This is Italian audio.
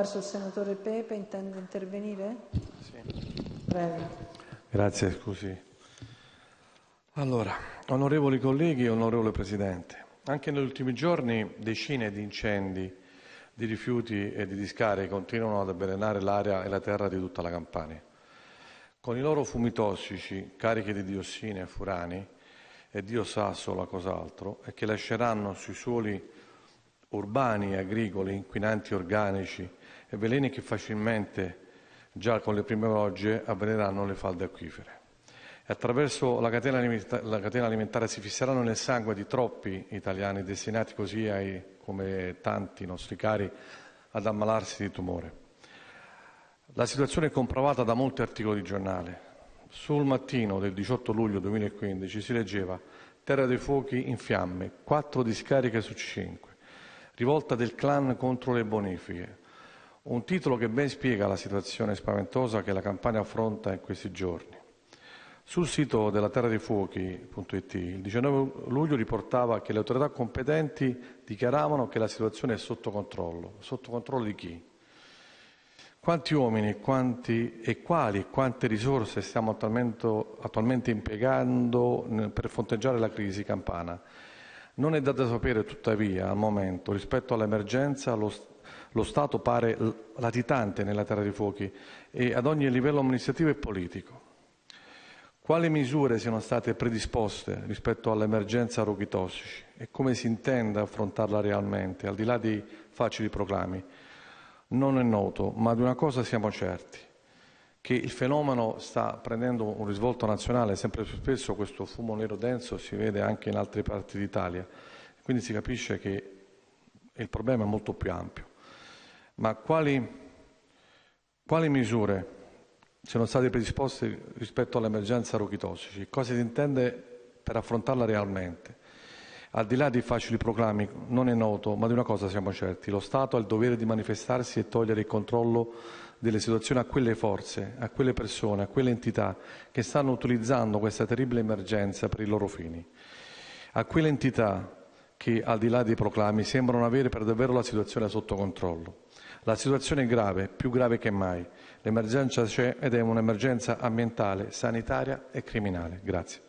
il senatore Pepe, intende intervenire? Sì. Prego. Grazie, scusi. Allora, onorevoli colleghi, onorevole Presidente, anche negli ultimi giorni decine di incendi di rifiuti e di discariche continuano ad avvelenare l'aria e la terra di tutta la Campania. Con i loro fumi tossici, carichi di diossine e furani, e Dio sa solo a cos'altro, e che lasceranno sui suoli urbani e agricoli, inquinanti organici e veleni che facilmente, già con le prime piogge, avveleneranno le falde acquifere. E attraverso la catena alimentare si fisseranno nel sangue di troppi italiani destinati così, ai, come tanti nostri cari, ad ammalarsi di tumore. La situazione è comprovata da molti articoli di giornale. Sul mattino del 18 luglio 2015 si leggeva Terra dei Fuochi in fiamme, quattro discariche su cinque rivolta del *clan* contro le bonifiche. Un titolo che ben spiega la situazione spaventosa che la Campania affronta in questi giorni. Sul sito della Terra dei Fuochi.it il 19 luglio riportava che le autorità competenti dichiaravano che la situazione è sotto controllo. Sotto controllo di chi? Quanti uomini quanti, e quali e quante risorse stiamo attualmente impiegando per fronteggiare la crisi campana? Non è dato sapere, tuttavia, al momento, rispetto all'emergenza, lo Stato pare latitante nella terra dei fuochi e ad ogni livello amministrativo e politico. Quali misure siano state predisposte rispetto all'emergenza roghi tossici e come si intenda affrontarla realmente, al di là dei facili proclami, non è noto, ma di una cosa siamo certi: che il fenomeno sta prendendo un risvolto nazionale. Sempre più spesso questo fumo nero denso si vede anche in altre parti d'Italia, quindi si capisce che il problema è molto più ampio. Ma quali, quali misure sono state predisposte rispetto all'emergenza roghi tossici? Cosa si intende per affrontarla realmente? Al di là di facili proclami, non è noto, ma di una cosa siamo certi: lo Stato ha il dovere di manifestarsi e togliere il controllo delle situazioni a quelle forze, a quelle persone, a quelle entità che stanno utilizzando questa terribile emergenza per i loro fini; a quelle entità che, al di là dei proclami, sembrano avere per davvero la situazione sotto controllo. La situazione è grave, più grave che mai. L'emergenza c'è ed è un'emergenza ambientale, sanitaria e criminale. Grazie.